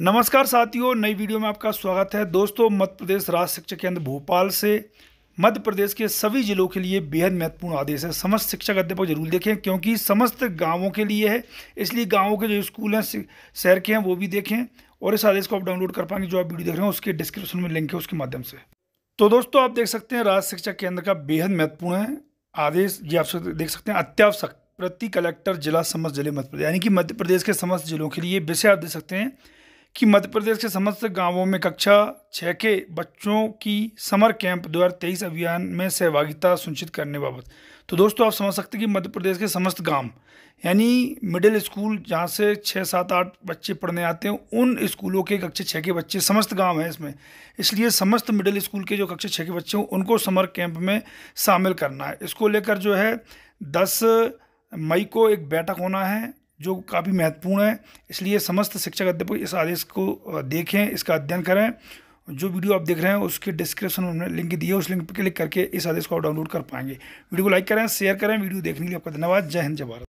नमस्कार साथियों नई वीडियो में आपका स्वागत है दोस्तों मध्य प्रदेश राज्य शिक्षा केंद्र भोपाल से मध्य प्रदेश के सभी जिलों के लिए बेहद महत्वपूर्ण आदेश है समस्त शिक्षक अध्यापक जरूर देखें क्योंकि समस्त गांवों के लिए है इसलिए गांवों के जो स्कूल हैं शहर के हैं वो भी देखें और इस आदेश को आप डाउनलोड कर पाएंगे जो आप वीडियो देख रहे हैं उसके डिस्क्रिप्शन में लिंक है उसके माध्यम से तो दोस्तों आप देख सकते हैं राज्य शिक्षा केंद्र का बेहद महत्वपूर्ण है आदेश ये आप देख सकते हैं अत्यावश्यक प्रति कलेक्टर जिला समस्त जिले मध्य प्रदेश यानी कि मध्य प्रदेश के समस्त जिलों के लिए विषय आप देख सकते हैं कि मध्य प्रदेश के समस्त गांवों में कक्षा छः के बच्चों की समर कैंप दो अभियान में सहभागिता सुनिश्चित करने बाबत तो दोस्तों आप समझ सकते हैं कि मध्य प्रदेश के समस्त गांव यानी मिडिल स्कूल जहाँ से छः सात आठ बच्चे पढ़ने आते हैं उन स्कूलों के कक्षा छः के बच्चे समस्त गांव हैं इसमें इसलिए समस्त मिडिल स्कूल के जो कक्षा छः के बच्चे हों उनको समर कैंप में शामिल करना है इसको लेकर जो है दस मई को एक बैठक होना है जो काफ़ी महत्वपूर्ण है इसलिए समस्त शिक्षक अध्यापक इस आदेश को देखें इसका अध्ययन करें जो वीडियो आप देख रहे हैं उसके डिस्क्रिप्शन में हमने लिंक दिया उस लिंक पर क्लिक करके इस आदेश को आप डाउनलोड कर पाएंगे वीडियो को लाइक करें शेयर करें वीडियो देखने के लिए आपका धन्यवाद जय हिंद जय भारत